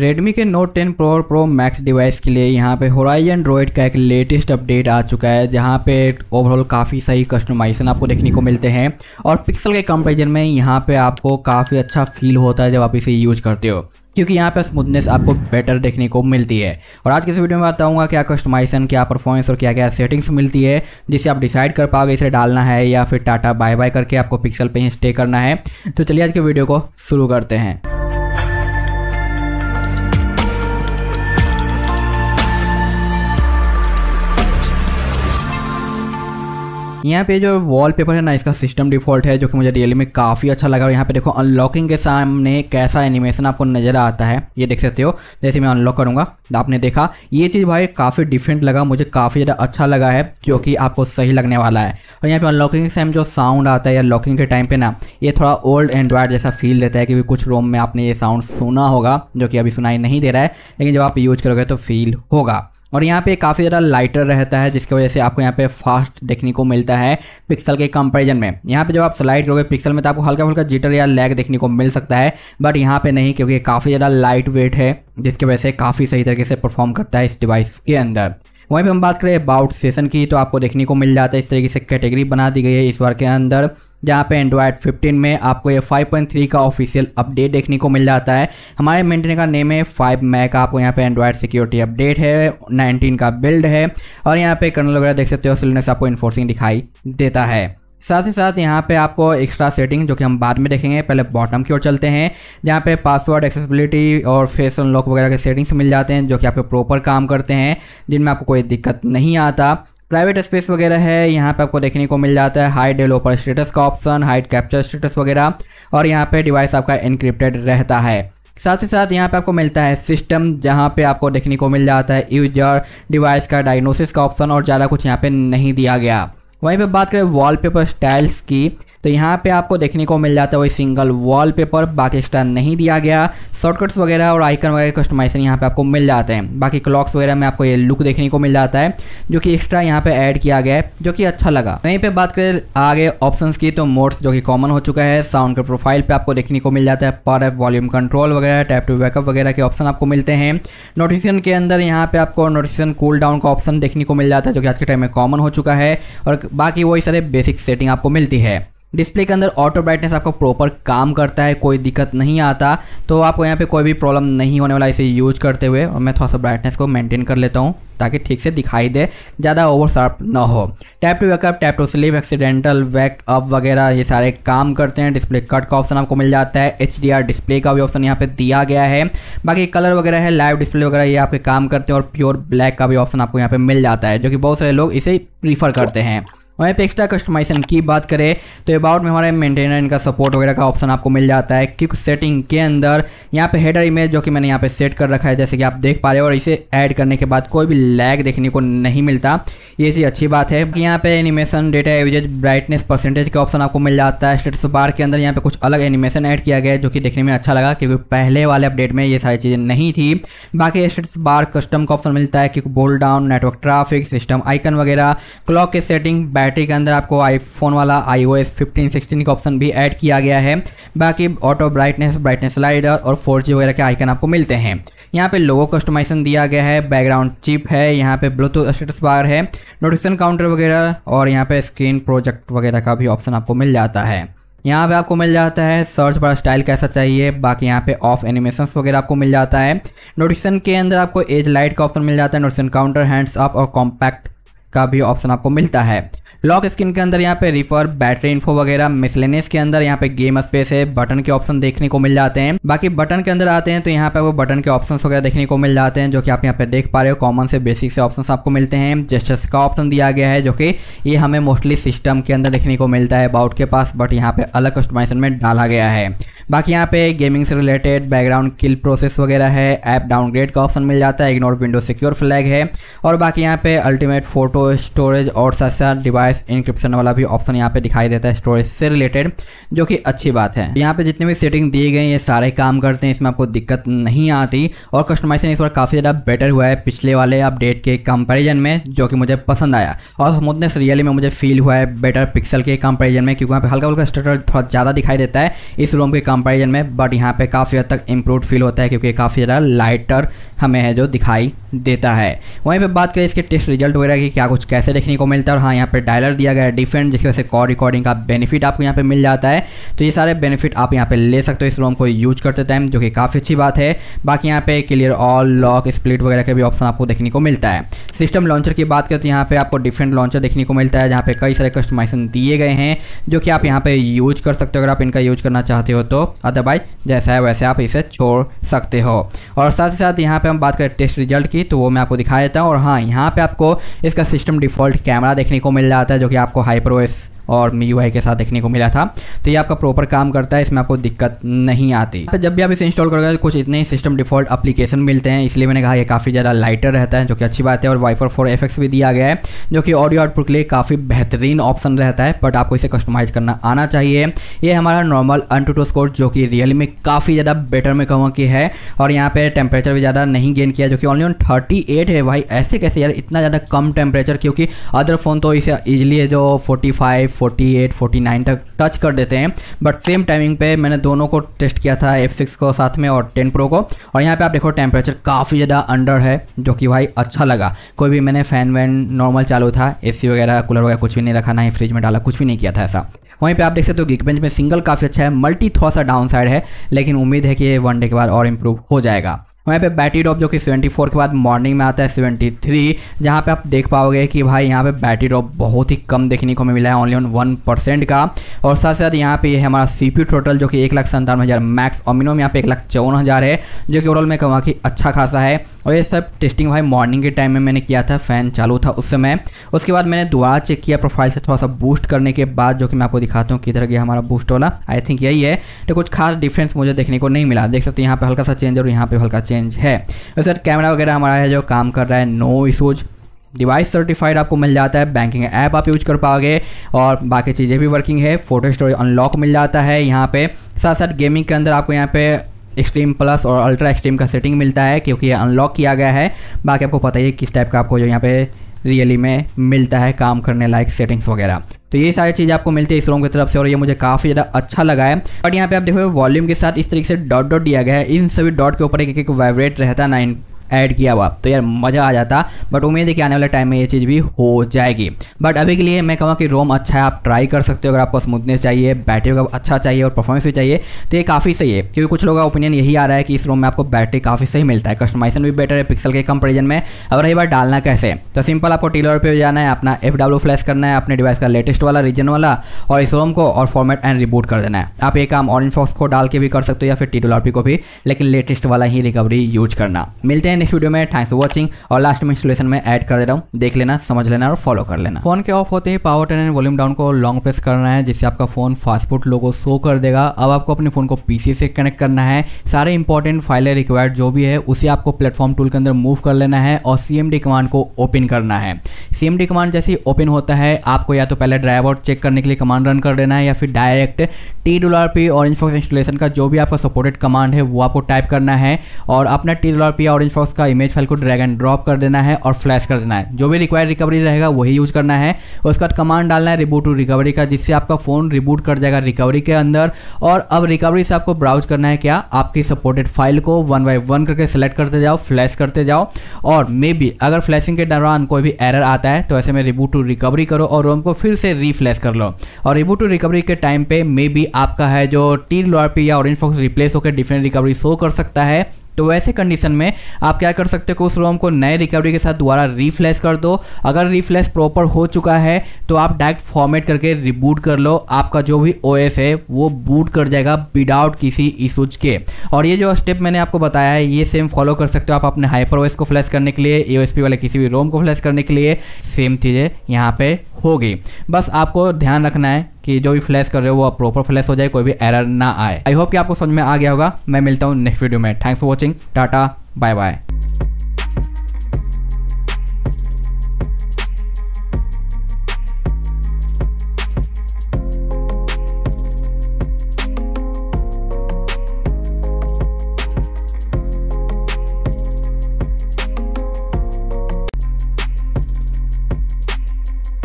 Redmi के note ten pro pro max device के लिए यहाँ पे होराइजन एंड्रॉयड का एक लेटेस्ट अपडेट आ चुका है जहाँ पे ओवरऑल काफ़ी सही कस्टमाइजेशन आपको देखने को मिलते हैं और पिक्सल के कंपेरिजन में यहाँ पे आपको काफ़ी अच्छा फील होता है जब आप इसे यूज करते हो क्योंकि यहाँ पे स्मूथनेस आपको बेटर देखने को मिलती है और आज के इस वीडियो में बताऊंगा क्या कस्टमाइजेशन क्या परफॉर्मेंस और क्या क्या सेटिंग्स मिलती है जिसे आप डिसाइड कर पाओगे इसे डालना है या फिर टाटा बाय बाय करके आपको पिक्सल पे ही स्टे करना है तो चलिए आज के वीडियो को शुरू करते हैं यहाँ पे जो वॉलपेपर है ना इसका सिस्टम डिफॉल्ट है जो कि मुझे रियली में काफ़ी अच्छा लगा और यहाँ पे देखो अनलॉकिंग के सामने कैसा एनिमेशन आपको नजर आता है ये देख सकते हो जैसे मैं अनलॉक करूँगा आपने देखा ये चीज़ भाई काफ़ी डिफरेंट लगा मुझे काफ़ी ज़्यादा अच्छा लगा है जो कि आपको सही लगने वाला है और यहाँ पे अनलॉकिंग के टाइम जो साउंड आता है या लॉकिंग के टाइम पे ना ये थोड़ा ओल्ड एंड्रॉयड जैसा फील देता है क्योंकि कुछ रोम में आपने ये साउंड सुना होगा जो कि अभी सुनाई नहीं दे रहा है लेकिन जब आप यूज करोगे तो फील होगा और यहाँ पे काफ़ी ज़्यादा लाइटर रहता है जिसकी वजह से आपको यहाँ पे फास्ट देखने को मिलता है पिक्सल के कंपैरिजन में यहाँ पे जब आप स्लाइड करोगे पिक्सल में तो आपको हल्का हल्का जीटर या लैग देखने को मिल सकता है बट यहाँ पे नहीं क्योंकि काफ़ी ज़्यादा लाइट वेट है जिसकी वजह से काफ़ी सही तरीके से परफॉर्म करता है इस डिवाइस के अंदर वहीं पर हम बात करें अबाउट सेशन की तो आपको देखने को मिल जाता है इस तरीके से कैटेगरी बना दी गई है इस बार के अंदर जहाँ पे एंड्रॉयड 15 में आपको ये 5.3 का ऑफिशियल अपडेट देखने को मिल जाता है हमारे मेंटेन का नेम है फाइव मैक आपको यहाँ पे एंड्रॉयड सिक्योरिटी अपडेट है 19 का बिल्ड है और यहाँ पे कर्नल वगैरह देख सकते हो सिलनेस आपको इन्फोर्सिंग दिखाई देता है साथ ही साथ यहाँ पे आपको एक्स्ट्रा सेटिंग जो कि हम बाद में देखेंगे पहले बॉटम की ओर चलते हैं जहाँ पे पासवर्ड एक्सेसिबिलिटी और फेस अनलॉक वगैरह के सेटिंग्स मिल जाते हैं जो कि आपके प्रॉपर काम करते हैं जिनमें आपको कोई दिक्कत नहीं आता प्राइवेट स्पेस वगैरह है यहाँ पे आपको देखने को मिल जाता है हाई डेवलपर स्टेटस का ऑप्शन हाइट कैप्चर स्टेटस वगैरह और यहाँ पे डिवाइस आपका इनक्रिप्टेड रहता है साथ ही साथ यहाँ पे आपको मिलता है सिस्टम जहाँ पे आपको देखने को मिल जाता है यूजर डिवाइस का डायग्नोसिस का ऑप्शन और ज़्यादा कुछ यहाँ पे नहीं दिया गया वहीं पे बात करें वॉलपेपर स्टाइल्स की तो यहाँ पे आपको देखने को मिल जाता है वही सिंगल वॉलपेपर बाकी एक्स्ट्रा नहीं दिया गया शॉर्टकट्स वगैरह और आइकन वगैरह कस्टमाइजेशन यहाँ पे आपको मिल जाते हैं बाकी क्लॉक्स वगैरह में आपको ये लुक देखने को मिल जाता है जो कि एक्स्ट्रा यहाँ पे ऐड किया गया है जो कि अच्छा लगा वहीं पे बात करें आगे ऑप्शंस की तो मोड्स जो कि कॉमन हो चुका है साउंड के प्रोफाइल पर आपको देखने को मिल जाता है पर एप वॉल्यूम कंट्रोल वगैरह टैप टू बैकअप वगैरह के ऑप्शन आपको मिलते हैं नोटिसन के अंदर यहाँ पे आपको नोटिसन कूल डाउन का ऑप्शन देखने को मिल जाता है जो कि आज के टाइम में कॉमन हो चुका है और बाकी वही सारे बेसिक सेटिंग आपको मिलती है डिस्प्ले के अंदर ऑटो ब्राइटनेस आपका प्रॉपर काम करता है कोई दिक्कत नहीं आता तो आपको यहाँ पे कोई भी प्रॉब्लम नहीं होने वाला इसे यूज करते हुए और मैं थोड़ा सा ब्राइटनेस को मेंटेन कर लेता हूँ ताकि ठीक से दिखाई दे ज़्यादा ओवर शार्प ना हो tap to wake up tap to sleep accidental wake up वगैरह ये सारे काम करते हैं डिस्प्ले कट का ऑप्शन आपको मिल जाता है एच डिस्प्ले का भी ऑप्शन यहाँ पे दिया गया है बाकी कलर वगैरह है लाइव डिस्प्ले वगैरह ये आपके काम करते हैं और प्योर ब्लैक का भी ऑप्शन आपको यहाँ पे मिल जाता है जो कि बहुत सारे लोग इसे प्रीफर करते हैं वहीं पे एक्स्ट्रा कस्टमाइजेशन की बात करें तो अबाउट में हमारे मेंटेनर इनका सपोर्ट वगैरह का ऑप्शन आपको मिल जाता है क्विक सेटिंग के अंदर यहाँ पे हेडर इमेज जो कि मैंने यहाँ पे सेट कर रखा है जैसे कि आप देख पा रहे हो और इसे ऐड करने के बाद कोई भी लैग देखने को नहीं मिलता ये चीज़ अच्छी बात है यहाँ पे animation data average brightness percentage का ऑप्शन आपको मिल जाता है स्टेटस बार के अंदर यहाँ पे कुछ अलग एनिमेशन ऐड किया गया जो कि देखने में अच्छा लगा क्योंकि पहले वाले अपडेट में ये सारी चीज़ें नहीं थी बाकी स्टेटस बार कस्टम का ऑप्शन मिलता है क्योंकि बोल down network traffic system icon वगैरह क्लॉक के सेटिंग बैट बैटरी के अंदर आपको आईफोन वाला I O S fifteen sixteen का ऑप्शन भी ऐड किया गया है बाकी ऑटो ब्राइटनेस ब्राइटनेस स्लाइडर और फोर जी वगैरह के आइकन आपको मिलते हैं यहाँ पे लोगो कस्टमाइजेशन दिया गया है बैकग्राउंड चिप है यहाँ पे ब्लूटूथ स्टेटस बार है नोटिफिकेशन काउंटर वगैरह और यहाँ पे स्क्रीन प्रोजेक्ट वगैरह का भी ऑप्शन आपको मिल जाता है यहाँ पे आपको मिल जाता है सर्च बार स्टाइल कैसा चाहिए बाकी यहाँ पे ऑफ एनिमेशन वगैरह आपको मिल जाता है नोटिफिकेशन के अंदर आपको एज लाइट का ऑप्शन मिल जाता है नोटिफिकेशन काउंटर हैंड्स अप और कॉम्पैक्ट का भी ऑप्शन आपको मिलता है लॉक स्क्रीन के अंदर यहाँ पे रिफर बैटरी इन्फो वगैरह मिसलेनियस के अंदर यहाँ पे गेम स्पेस है बटन के ऑप्शन देखने को मिल जाते हैं बाकी बटन के अंदर आते हैं तो यहाँ पे वो बटन के ऑप्शन वगैरह देखने को मिल जाते हैं जो कि आप यहाँ पे देख पा रहे हो कॉमन से बेसिक से ऑप्शन आपको मिलते हैं जेस्टर्स का ऑप्शन दिया गया है जो कि ये हमें मोस्टली सिस्टम के अंदर देखने को मिलता है अबाउट के पास बट यहाँ पे अलग कस्टमाइजेशन में डाला गया है बाकी यहाँ पे गेमिंग से रिलेटेड बैकग्राउंड किल प्रोसेस वगैरह है ऐप डाउनग्रेड का ऑप्शन मिल जाता है इग्नोर विंडो सिक्योर फ्लैग है और बाकी यहाँ पे अल्टीमेट फोटो स्टोरेज और साथ साथ डिवाइस इंक्रिप्शन वाला भी ऑप्शन यहाँ पे दिखाई देता है स्टोरेज से रिलेटेड जो कि अच्छी बात है यहाँ पे जितने भी सेटिंग दिए गए ये सारे काम करते हैं इसमें आपको दिक्कत नहीं आती और कस्टमाइजेशन इस बार काफ़ी ज़्यादा बेटर हुआ है पिछले वाले अपडेट के कंपेरिजन में जो कि मुझे पसंद आया और स्मूथनेस रियली में मुझे फील हुआ है बेटर पिक्सल के कंपेरिजन में क्योंकि यहाँ पे हल्का हल्का स्टटर थोड़ा ज़्यादा दिखाई देता है इस रोम के कम कंपैरिजन में बट यहाँ पे काफ़ी हद तक इम्प्रूव फील होता है क्योंकि काफ़ी ज़्यादा लाइटर हमें है जो दिखाई देता है वहीं पे बात करें इसके टेस्ट रिजल्ट वगैरह की क्या कुछ कैसे देखने को मिलता है और हाँ यहाँ पे डायलर दिया गया है डिफरेंट जिसकी वजह से कॉल रिकॉर्डिंग का बेनिफिट आपको यहाँ पे मिल जाता है तो ये सारे बेनिफिट आप यहाँ पे ले सकते हो इस रोम को यूज करते टाइम जो कि काफ़ी अच्छी बात है बाकी यहाँ पे क्लियर ऑल लॉक स्प्लिट वगैरह के भी ऑप्शन आपको देखने को मिलता है सिस्टम लॉन्चर की बात करें तो यहाँ पर आपको डिफरेंट लॉन्चर देखने को मिलता है जहाँ पर कई सारे कस्टमाइजेशन दिए गए हैं जो कि आप यहाँ पर यूज कर सकते हो अगर आप इनका यूज करना चाहते हो तो अदरवाइज जैसा है वैसे आप इसे छोड़ सकते हो और साथ ही साथ यहाँ पे हम बात करें टेस्ट रिजल्ट की तो वो मैं आपको दिखा देता हूँ और हाँ यहाँ पे आपको इसका सिस्टम डिफॉल्ट कैमरा देखने को मिल जाता है जो कि आपको हाइप्रोस और यू के साथ देखने को मिला था तो ये आपका प्रॉपर काम करता है इसमें आपको दिक्कत नहीं आती जब भी आप इसे इंस्टॉल करोगे कुछ इतने ही सिस्टम डिफॉल्ट अपलीकेशन मिलते हैं इसलिए मैंने कहा यह काफ़ी ज़्यादा लाइटर रहता है जो कि अच्छी बात है और वाइफर फोर एफ भी दिया गया है जो कि ऑडियो आउटपुट के लिए काफ़ी बेहतरीन ऑप्शन रहता है बट आपको इसे कस्टमाइज करना आना चाहिए ये हमारा नॉर्मल अनटूटो स्कोर जो कि रियल में काफ़ी ज़्यादा बेटर में कहूँगा कि है और यहाँ पर टेम्परेचर भी ज़्यादा नहीं गेन किया जो कि ऑनली ऑन थर्टी एट है भाई ऐसे कैसे यार इतना ज़्यादा कम टेम्परेचर क्योंकि अदर फ़ोन तो इसे ईजिली जो फोर्टी फाइव फोर्टी 49 तक टच कर देते हैं बट सेम टाइमिंग पे मैंने दोनों को टेस्ट किया था F6 को साथ में और 10 प्रो को और यहाँ पे आप देखो टेम्परेचर काफ़ी ज़्यादा अंडर है जो कि भाई अच्छा लगा कोई भी मैंने फ़ैन वैन नॉर्मल चालू था ए वगैरह कूलर वगैरह कुछ भी नहीं रखा ना ही फ्रिज में डाला कुछ भी नहीं किया था ऐसा वहीं पे आप देख सकते हो तो गिग बेंच में सिंगल काफ़ी अच्छा है मल्टी थोड़ा सा डाउन साइड है लेकिन उम्मीद है कि ये वन डे के बाद और इम्प्रूव हो जाएगा वहीं पे बैटरी ड्रॉप जो कि 74 के बाद मॉर्निंग में आता है 73 थ्री जहाँ पर आप देख पाओगे कि भाई यहाँ पे बैटरी ड्रॉप बहुत ही कम देखने को मिला है ऑनली ऑन वन परसेंट का और साथ साथ यहाँ पे ये हमारा सी पी टोटल जो कि एक लाख संतानवे हज़ार मैक्स और मिनिमम यहाँ पे एक लाख चौवन हज़ार है जो कि ओवरऑल में कहूँगा कि अच्छा खासा है और ये सब टेस्टिंग भाई मॉर्निंग के टाइम में मैंने किया था फ़ैन चालू था उस समय उसके बाद मैंने दोबारा चेक किया प्रोफाइल से थोड़ा सा बूस्ट करने के बाद जो कि मैं आपको दिखाता हूँ किधर गया हमारा बूस्ट वाला आई थिंक यही है तो कुछ खास डिफरेंस मुझे देखने को नहीं मिला देख सकते यहाँ पर हल्का सा चेंज और यहाँ पर हल्का चेंज है वैसे कैमरा वगैरह हमारा है जो काम कर रहा है नो इशूज़ डिवाइस सर्टिफाइड आपको मिल जाता है बैंकिंग ऐप आप यूज कर पाओगे और बाकी चीज़ें भी वर्किंग है फोटो स्टोरेज अनलॉक मिल जाता है यहाँ पे साथ साथ गेमिंग के अंदर आपको यहाँ पे एक्सट्रीम प्लस और अल्ट्रा एक्सट्रीम का सेटिंग मिलता है क्योंकि ये अनलॉक किया गया है बाकी आपको पता ही है किस टाइप का आपको जो यहाँ पे रियली में मिलता है काम करने लायक सेटिंग्स वगैरह तो ये सारी चीज़ें आपको मिलती है इस रोम की तरफ से और ये मुझे काफ़ी ज़्यादा अच्छा लगा है बट यहाँ पे आप देखो वॉल्यूम के साथ इस तरीके से डॉट डॉट दिया गया है इन सभी डॉट के ऊपर एक एक वाइब्रेट रहता है नाइन ऐड किया हुआ तो यार मज़ा आ जाता बट उम्मीद है कि आने वाले टाइम में ये चीज़ भी हो जाएगी बट अभी के लिए मैं कहूँगा कि रोम अच्छा है आप ट्राई कर सकते हो अगर आपको स्मूथनेस चाहिए बैटरी का अच्छा चाहिए और परफॉर्मेंस भी चाहिए तो ये काफ़ी सही है क्योंकि कुछ लोगों का ओपिनियन यही आ रहा है कि इस रोम में आपको बैटरी काफ़ी सही मिलता है कस्टमाइजेशन भी बेटर है पिक्सल के कंपेरिजन में अगर रही बार डालना कैसे तो सिंपल आपको टीलर पर जाना है अपना एफ डब्ल्यू फ्लैश करना है अपने डिवाइस का लेटेस्ट वाला रीजन वाला और इस रोम को और फॉर्मेट एंड रिबूट कर देना है आप ये काम ऑरेंज फॉक्स को डाल के भी कर सकते हो या फिर टी को भी लेकिन लेटेस्ट वाला ही रिकवरी यूज करना मिलते हैं नेक्स्ट वीडियो में थैंक्स फॉर वॉचिंग और लास्ट में इंस्टॉलेशन में ऐड कर दे रहा हूँ देख लेना समझ लेना और फॉलो कर लेना फोन के ऑफ होते ही power turn and volume down को लॉन्ग प्रेस करना है जिससे आपका फोन फास्टफूड लोगो शो कर देगा अब आपको अपने फोन को पीसी से कनेक्ट करना है सारे इंपॉर्टेंट फाइलें रिक्वायर्ड जो भी है उसे आपको प्लेटफॉर्म टूल के अंदर मूव कर लेना है और सी कमांड को ओपन करना है सी कमांड जैसे ओपन होता है आपको या तो पहले ड्राइव आउट चेक करने के लिए कमांड रन कर देना है या फिर direct T dollar P orange installation का जो भी आपका सपोर्टेड कमांड है वो आपको टाइप करना है और अपना टी डॉलर पी और फॉक्स उसका इमेज फाइल को ड्रैग एंड ड्रॉप कर देना है और फ्लैश कर देना है जो भी रिक्वायर्ड रिकवरी रहेगा वही यूज करना है उसका कमांड डालना है रिबूट टू रिकवरी का जिससे आपका फ़ोन रिबूट कर जाएगा रिकवरी के अंदर और अब रिकवरी से आपको ब्राउज करना है क्या आपकी सपोर्टेड फाइल को वन बाई वन करके सेलेक्ट करते जाओ फ्लैश करते जाओ और मे बी अगर फ्लैशिंग के दौरान कोई भी एरर आता है तो ऐसे में रिबूट टू रिकवरी करो और रोम को फिर से रीफ्लैश कर लो और रिबूट टू रिकवरी के टाइम पे मे बी आपका है जो टीन लॉर या ऑरेंज फॉक्स रिप्लेस होकर डिफरेंट रिकवरी शो कर सकता है तो वैसे कंडीशन में आप क्या कर सकते हो उस रोम को नए रिकवरी के साथ दोबारा रिफ्लैश कर दो अगर रिफ्लैश प्रॉपर हो चुका है तो आप डायरेक्ट फॉर्मेट करके रिबूट कर लो आपका जो भी ओ है वो बूट कर जाएगा विदाउट किसी इशूज के और ये जो स्टेप मैंने आपको बताया है ये सेम फॉलो कर सकते हो आप अपने हाइपर को फ्लैश करने के लिए ए वाले किसी भी रोम को फ्लैश करने के लिए सेम चीज़ें यहाँ पर होगी बस आपको ध्यान रखना है कि जो भी फ्लैश कर रहे हो वो प्रॉपर फ्लैश हो जाए कोई भी एरर ना आए आई होप कि आपको समझ में आ गया होगा मैं मिलता हूँ नेक्स्ट वीडियो में thanks for watching tata bye bye